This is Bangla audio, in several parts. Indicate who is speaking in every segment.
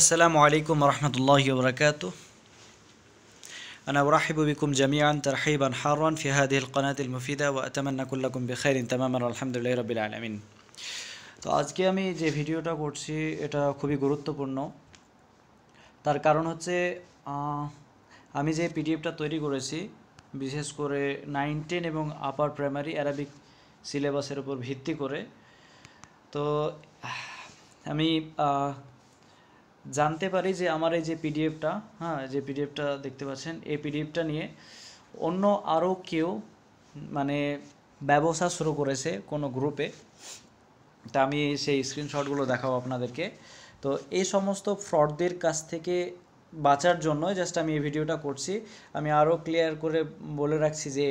Speaker 1: আসসালামু আলাইকুম রহমতুল্লাহ বরকাত আনা রাহিবু বিকুম জামিয়ান তরহিবান হারওয়ান ফিহাদ কনাতিল মুফিদা ও আতামান্নাকুল্লাকুম বেখাই তামাম আলহামদুলিল্লাহ রবিল আলমিন তো আজকে আমি যে ভিডিওটা করছি এটা খুবই গুরুত্বপূর্ণ তার কারণ হচ্ছে আমি যে পিডিএফটা তৈরি করেছি বিশেষ করে নাইনটিন এবং আপার প্রাইমারি আরাবিক সিলেবাসের উপর ভিত্তি করে তো আমি জানতে পারি যে আমার এই যে পিডিএফটা হ্যাঁ যে পিডিএফটা দেখতে পাচ্ছেন এই পিডিএফটা নিয়ে অন্য আরও কেউ মানে ব্যবসা শুরু করেছে কোনো গ্রুপে তা আমি সেই স্ক্রিনশটগুলো দেখাবো আপনাদেরকে তো এই সমস্ত ফ্রডদের কাছ থেকে বাঁচার জন্য জাস্ট আমি এই ভিডিওটা করছি আমি আরও ক্লিয়ার করে বলে রাখছি যে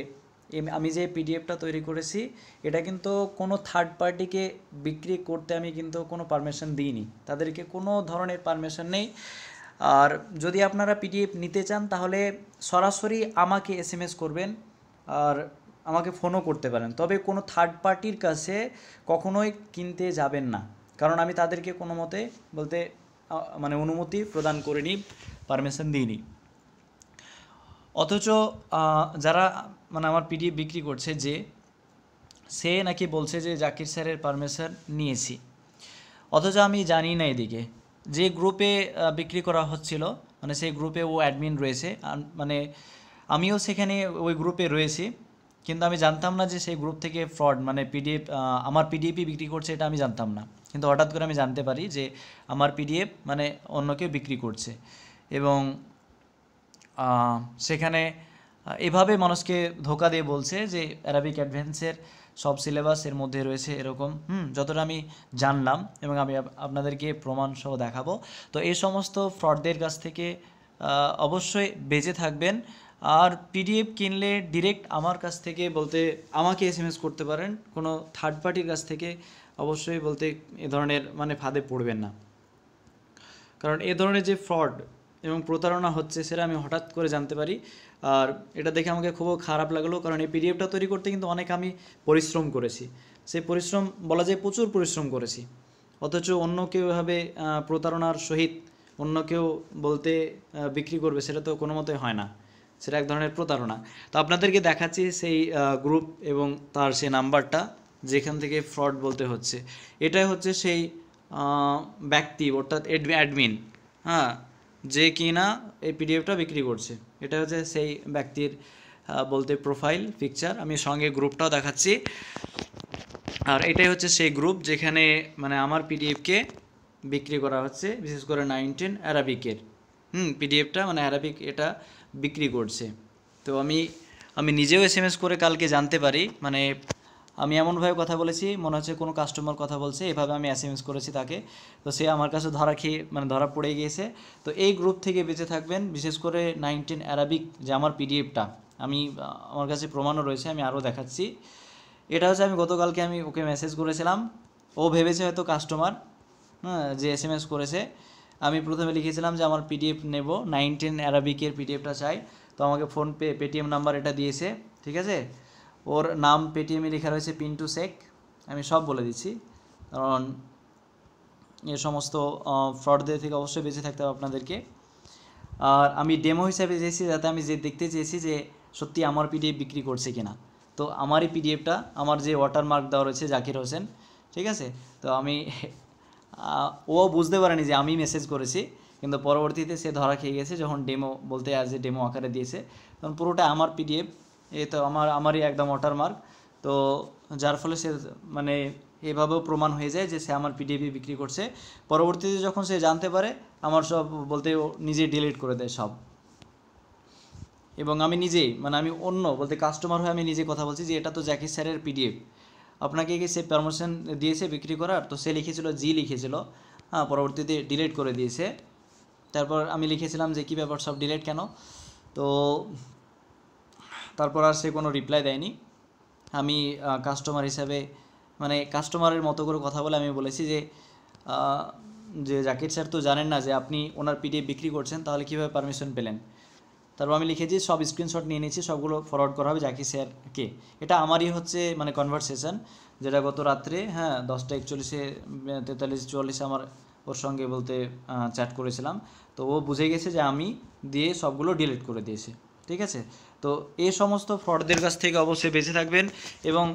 Speaker 1: আমি যে পিডিএফটা তৈরি করেছি এটা কিন্তু কোনো থার্ড পার্টিকে বিক্রি করতে আমি কিন্তু কোনো পারমিশন দিইনি তাদেরকে কোনো ধরনের পারমিশন নেই আর যদি আপনারা পিডিএফ নিতে চান তাহলে সরাসরি আমাকে এসএমএস করবেন আর আমাকে ফোনও করতে পারেন তবে কোনো থার্ড পার্টির কাছে কখনোই কিনতে যাবেন না কারণ আমি তাদেরকে কোনো মতে বলতে মানে অনুমতি প্রদান করিনি পারমিশন দিইনি অথচ যারা মানে আমার পিডিএফ বিক্রি করছে যে সে নাকি বলছে যে জাকির স্যারের পারমিশন নিয়েছি অথচ আমি জানি না এদিকে যে গ্রুপে বিক্রি করা হচ্ছিল মানে সেই গ্রুপে ও অ্যাডমিন রয়েছে মানে আমিও সেখানে ওই গ্রুপে রয়েছি কিন্তু আমি জানতাম না যে সেই গ্রুপ থেকে ফ্রড মানে পিডিএফ আমার পিডিএফই বিক্রি করছে এটা আমি জানতাম না কিন্তু হঠাৎ করে আমি জানতে পারি যে আমার পিডিএফ মানে অন্য কেউ বিক্রি করছে এবং সেখানে এভাবে মানুষকে ধোকা দিয়ে বলছে যে অ্যারাবিক অ্যাডভেন্সের সব সিলেবাস এর মধ্যে রয়েছে এরকম হুম যতটা আমি জানলাম এবং আমি আপনাদেরকে প্রমাণসহ দেখাবো তো এই সমস্ত ফ্রডদের কাছ থেকে অবশ্যই বেঁচে থাকবেন আর পিডিএফ কিনলে ডিরেক্ট আমার কাছ থেকে বলতে আমাকে এস করতে পারেন কোনো থার্ড পার্টির কাছ থেকে অবশ্যই বলতে এ ধরনের মানে ফাঁদে পড়বেন না কারণ এ ধরনের যে ফ্রড এবং প্রতারণা হচ্ছে সেটা আমি হঠাৎ করে জানতে পারি আর এটা দেখে আমাকে খুব খারাপ লাগলো কারণ এই পিডিএফটা তৈরি করতে কিন্তু অনেক আমি পরিশ্রম করেছি সেই পরিশ্রম বলা যায় প্রচুর পরিশ্রম করেছি অথচ অন্য কেউ এভাবে প্রতারণার সহিত অন্য কেউ বলতে বিক্রি করবে সেটা তো কোনো মতোই হয় না সেটা এক ধরনের প্রতারণা তো আপনাদেরকে দেখাচ্ছি সেই গ্রুপ এবং তার সেই নাম্বারটা যেখান থেকে ফ্রড বলতে হচ্ছে এটাই হচ্ছে সেই ব্যক্তি অর্থাৎ অ্যাডমিন হ্যাঁ যে কিনা এই পিডিএফটা বিক্রি করছে এটা হচ্ছে সেই ব্যক্তির বলতে প্রোফাইল পিকচার আমি সঙ্গে গ্রুপটাও দেখাচ্ছি আর এটাই হচ্ছে সেই গ্রুপ যেখানে মানে আমার পিডিএফকে বিক্রি করা হচ্ছে বিশেষ করে নাইনটিন অ্যারাবিকের হুম পিডিএফটা মানে অ্যারাবিক এটা বিক্রি করছে তো আমি আমি নিজেও এস করে কালকে জানতে পারি মানে আমি এমনভাবে কথা বলেছি মনে হচ্ছে কোনো কাস্টমার কথা বলছে এভাবে আমি এস এম এস করেছি তাকে তো সে আমার কাছে ধরা খেয়ে মানে ধরা পড়ে গিয়েছে তো এই গ্রুপ থেকে বেঁচে থাকবেন বিশেষ করে নাইনটিন অ্যারাবিক যে আমার পিডিএফটা আমি আমার কাছে প্রমাণও রয়েছে আমি আরও দেখাচ্ছি এটা হচ্ছে আমি গতকালকে আমি ওকে মেসেজ করেছিলাম ও ভেবেছে হয়তো কাস্টমার হ্যাঁ যে এস করেছে আমি প্রথমে লিখেছিলাম যে আমার পিডিএফ নেব নাইনটিন অ্যারাবিকের পিডিএফটা চাই তো আমাকে ফোনপে পেটিএম নাম্বার এটা দিয়েছে ঠিক আছে ওর নাম পেটিএমে লেখা রয়েছে পিন্টু শেখ আমি সব বলে দিচ্ছি কারণ এ সমস্ত ফ্রডদের থেকে অবশ্যই বেঁচে থাকতে হবে আপনাদেরকে আর আমি ডেমো হিসাবে চেয়েছি যাতে আমি যে দেখতে চেয়েছি যে সত্যি আমার পিডিএফ বিক্রি করছে কিনা তো আমার এই পিডিএফটা আমার যে ওয়াটারমার্ক দেওয়া রয়েছে জাকির হোসেন ঠিক আছে তো আমি ও বুঝতে পারেনি যে আমি মেসেজ করেছি কিন্তু পরবর্তীতে সে ধরা খেয়ে গেছে যখন ডেমো বলতে আজ ডেমো আকারে দিয়েছে তখন পুরোটা আমার পিডিএফ এই তো আমার আমারই একদম ওটার মার্ক তো যার ফলে সে মানে এভাবেও প্রমাণ হয়ে যায় যে সে আমার পিডিএফ বিক্রি করছে পরবর্তীতে যখন সে জানতে পারে আমার সব বলতে নিজে ডিলিট করে দেয় সব এবং আমি নিজেই মানে আমি অন্য বলতে কাস্টমার হয়ে আমি নিজে কথা বলছি যে এটা তো জ্যাকি স্যারের পিডিএফ আপনাকে কি সে পারমিশন দিয়েছে বিক্রি করার তো সে লিখেছিল জি লিখেছিল হ্যাঁ পরবর্তীতে ডিলিট করে দিয়েছে তারপর আমি লিখেছিলাম যে কী ব্যাপার সব ডিলিট কেন তো তারপর আর সে কোনো রিপ্লাই দেয়নি আমি কাস্টমার হিসাবে মানে কাস্টমারের মতো করে কথা বলে আমি বলেছি যে যে জাকির স্যার তো জানেন না যে আপনি ওনার পিডিএফ বিক্রি করছেন তাহলে কীভাবে পারমিশন পেলেন তারপর আমি লিখেছি সব স্ক্রিনশট নিয়ে নিয়েছি সবগুলো ফরওয়ার্ড করা হবে জাকির স্যারকে এটা আমারই হচ্ছে মানে কনভারসেশন যেটা গত রাত্রে হ্যাঁ দশটা একচল্লিশে তেতাল্লিশ চুয়াল্লিশে আমার ওর সঙ্গে বলতে চ্যাট করেছিলাম তো ও বুঝে গেছে যে আমি দিয়ে সবগুলো ডিলিট করে দিয়েছে ঠিক আছে তো এ সমস্ত ফ্রডদের কাছ থেকে অবশ্যই বেঁচে থাকবেন এবং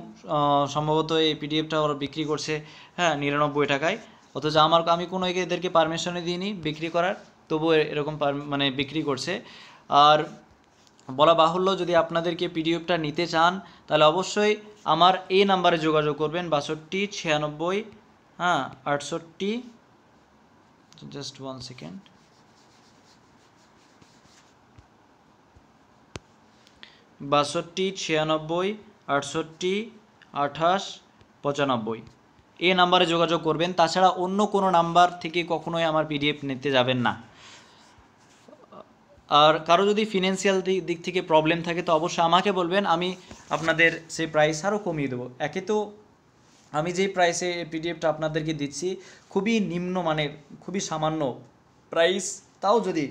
Speaker 1: সম্ভবত এই পিডিএফটা ওরা বিক্রি করছে হ্যাঁ নিরানব্বই টাকায় অথচ আমার আমি কোনো এদেরকে পারমিশনে দিইনি বিক্রি করার তবুও এরকম মানে বিক্রি করছে আর বলা বাহুল্য যদি আপনাদেরকে পিডিএফটা নিতে চান তাহলে অবশ্যই আমার এই নাম্বারে যোগাযোগ করবেন বাষট্টি ছিয়ানব্বই হ্যাঁ আটষট্টি জাস্ট ওয়ান সেকেন্ড বাষট্টি ছিয়ানব্বই আটষট্টি আঠাশ পঁচানব্বই এ নাম্বারে যোগাযোগ করবেন তাছাড়া অন্য কোনো নাম্বার থেকে কখনোই আমার পিডিএফ নিতে যাবেন না আর কারো যদি ফিনান্সিয়াল দিক থেকে প্রবলেম থাকে তো অবশ্যই আমাকে বলবেন আমি আপনাদের সেই প্রাইস আরও কমিয়ে দেবো একে তো আমি যেই প্রাইসে পিডিএফটা আপনাদেরকে দিচ্ছি খুবই নিম্নমানের খুবই সামান্য প্রাইস তাও যদি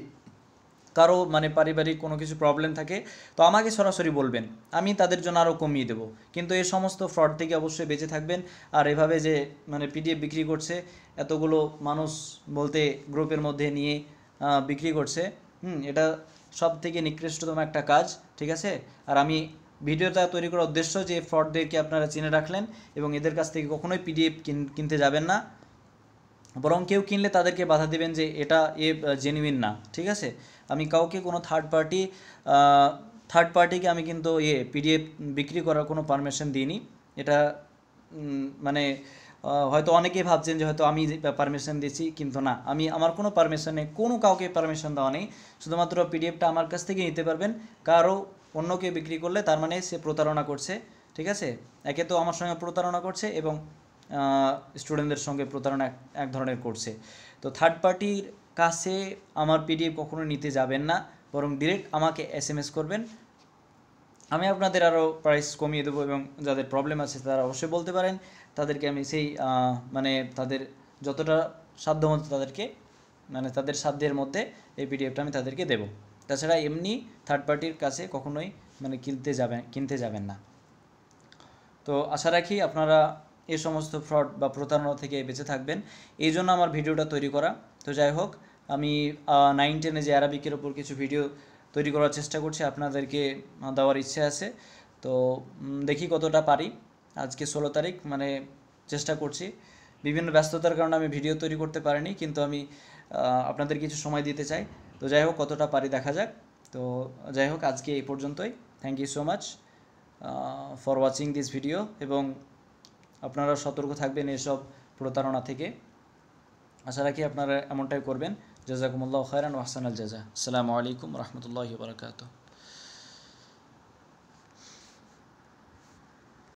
Speaker 1: কারো মানে পারিবারিক কোনো কিছু প্রবলেম থাকে তো আমাকে সরাসরি বলবেন আমি তাদের জন্য আরও কমিয়ে দেবো কিন্তু এই সমস্ত ফ্রড থেকে অবশ্যই বেঁচে থাকবেন আর এভাবে যে মানে পিডিএফ বিক্রি করছে এতগুলো মানুষ বলতে গ্রুপের মধ্যে নিয়ে বিক্রি করছে হুম এটা সব থেকে নিকৃষ্টতম একটা কাজ ঠিক আছে আর আমি ভিডিওটা তৈরি করার উদ্দেশ্য যে ফ্রডদেরকে আপনারা চিনে রাখলেন এবং এদের কাছ থেকে কখনোই পিডিএফ কিনতে যাবেন না বরং কেউ কিনলে তাদেরকে বাধা দেবেন যে এটা এ জেনুইন না ঠিক আছে আমি কাউকে কোনো থার্ড পার্টি থার্ড পার্টিকে আমি কিন্তু ইয়ে পিডিএফ বিক্রি করার কোনো পারমিশন দিইনি এটা মানে হয়তো অনেকেই ভাবছেন যে হয়তো আমি পারমিশন দিয়েছি কিন্তু না আমি আমার কোনো পারমিশন নেই কোনো কাউকে পারমিশন দেওয়া নেই শুধুমাত্র পিডিএফটা আমার কাছ থেকে নিতে পারবেন কারো অন্যকে বিক্রি করলে তার মানে সে প্রতারণা করছে ঠিক আছে একে তো আমার সঙ্গে প্রতারণা করছে এবং স্টুডেন্টদের সঙ্গে প্রতারণা এক ধরনের করছে তো থার্ড পার্টির কাছে আমার পিডিএফ কখনো নিতে যাবেন না বরং ডিরেক্ট আমাকে এস করবেন আমি আপনাদের আরও প্রাইস কমিয়ে দেবো এবং যাদের প্রবলেম আছে তারা অবশ্যই বলতে পারেন তাদেরকে আমি সেই মানে তাদের যতটা সাধ্য মতো তাদেরকে মানে তাদের সাধ্যের মধ্যে এই পিডিএফটা আমি তাদেরকে দেব তাছাড়া এমনি থার্ড পার্টির কাছে কখনোই মানে কিনতে যাবেন কিনতে যাবেন না তো আশা রাখি আপনারা এ সমস্ত ফ্রড বা প্রতারণা থেকে বেঁচে থাকবেন এই জন্য আমার ভিডিওটা তৈরি করা তো যাই হোক আমি নাইন টেনে যে অ্যারাবিকের ওপর কিছু ভিডিও তৈরি করার চেষ্টা করছি আপনাদেরকে দেওয়ার ইচ্ছে আছে তো দেখি কতটা পারি আজকে ষোলো তারিখ মানে চেষ্টা করছি বিভিন্ন ব্যস্ততার কারণে আমি ভিডিও তৈরি করতে পারিনি কিন্তু আমি আপনাদের কিছু সময় দিতে চাই তো যাই হোক কতটা পারি দেখা যাক তো যাই হোক আজকে এই পর্যন্তই thank you so much for watching this video এবং আপনারা সতর্ক থাকবেন এসব প্রতারণা থেকে আশা রাখি আপনারা এমনটাই করবেন جزاکم اللہ خیرن حسن الجزا السلام علیکم ورحمۃ اللہ وبرکاتہ